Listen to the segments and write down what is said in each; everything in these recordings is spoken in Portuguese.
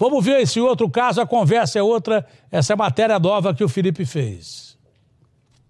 Vamos ver esse outro caso, a conversa é outra. Essa é matéria nova que o Felipe fez.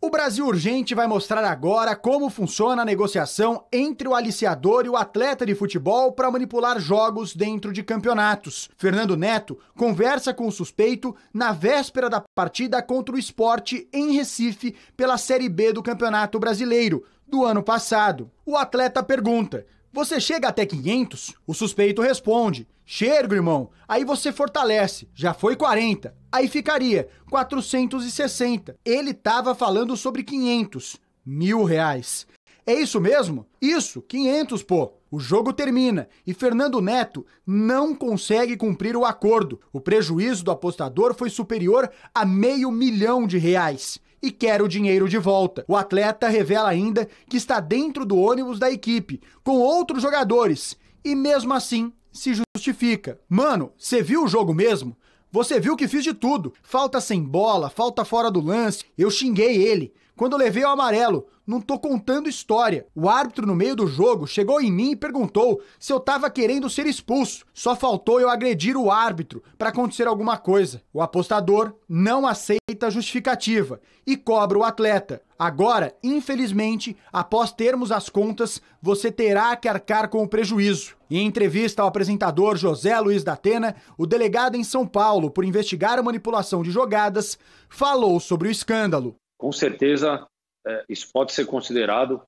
O Brasil Urgente vai mostrar agora como funciona a negociação entre o aliciador e o atleta de futebol para manipular jogos dentro de campeonatos. Fernando Neto conversa com o suspeito na véspera da partida contra o esporte em Recife pela Série B do Campeonato Brasileiro do ano passado. O atleta pergunta você chega até 500? O suspeito responde: Chego, irmão. Aí você fortalece. Já foi 40. Aí ficaria 460. Ele estava falando sobre 500. Mil reais. É isso mesmo? Isso, 500, pô. O jogo termina e Fernando Neto não consegue cumprir o acordo. O prejuízo do apostador foi superior a meio milhão de reais e quer o dinheiro de volta. O atleta revela ainda que está dentro do ônibus da equipe, com outros jogadores, e mesmo assim se justifica. Mano, você viu o jogo mesmo? Você viu que fiz de tudo. Falta sem bola, falta fora do lance. Eu xinguei ele. Quando eu levei o amarelo, não tô contando história. O árbitro no meio do jogo chegou em mim e perguntou se eu tava querendo ser expulso. Só faltou eu agredir o árbitro para acontecer alguma coisa. O apostador não aceita a justificativa e cobra o atleta. Agora, infelizmente, após termos as contas, você terá que arcar com o prejuízo. Em entrevista ao apresentador José Luiz da Atena, o delegado em São Paulo por investigar a manipulação de jogadas falou sobre o escândalo com certeza é, isso pode ser considerado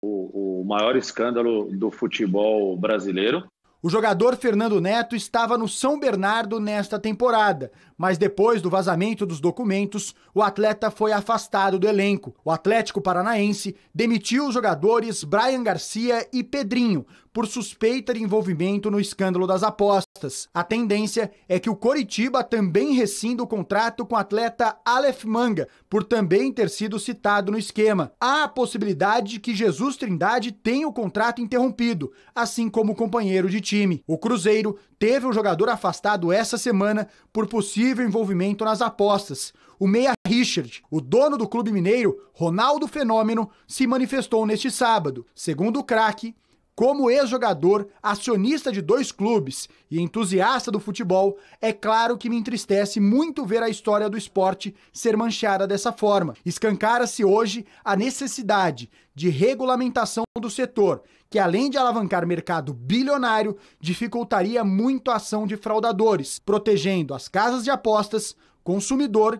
o, o maior escândalo do futebol brasileiro. O jogador Fernando Neto estava no São Bernardo nesta temporada, mas depois do vazamento dos documentos, o atleta foi afastado do elenco. O Atlético Paranaense demitiu os jogadores Brian Garcia e Pedrinho por suspeita de envolvimento no escândalo das apostas. A tendência é que o Coritiba também rescinda o contrato com o atleta Aleph Manga, por também ter sido citado no esquema. Há a possibilidade de que Jesus Trindade tenha o contrato interrompido, assim como o companheiro de time. O Cruzeiro teve o jogador afastado essa semana por possível envolvimento nas apostas. O meia Richard, o dono do clube mineiro, Ronaldo Fenômeno, se manifestou neste sábado. Segundo o craque, como ex-jogador, acionista de dois clubes e entusiasta do futebol, é claro que me entristece muito ver a história do esporte ser manchada dessa forma. Escancara-se hoje a necessidade de regulamentação do setor, que além de alavancar mercado bilionário, dificultaria muito a ação de fraudadores, protegendo as casas de apostas, consumidor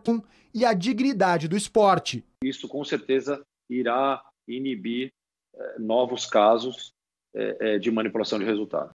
e a dignidade do esporte. Isso com certeza irá inibir eh, novos casos é, é, de manipulação de resultado.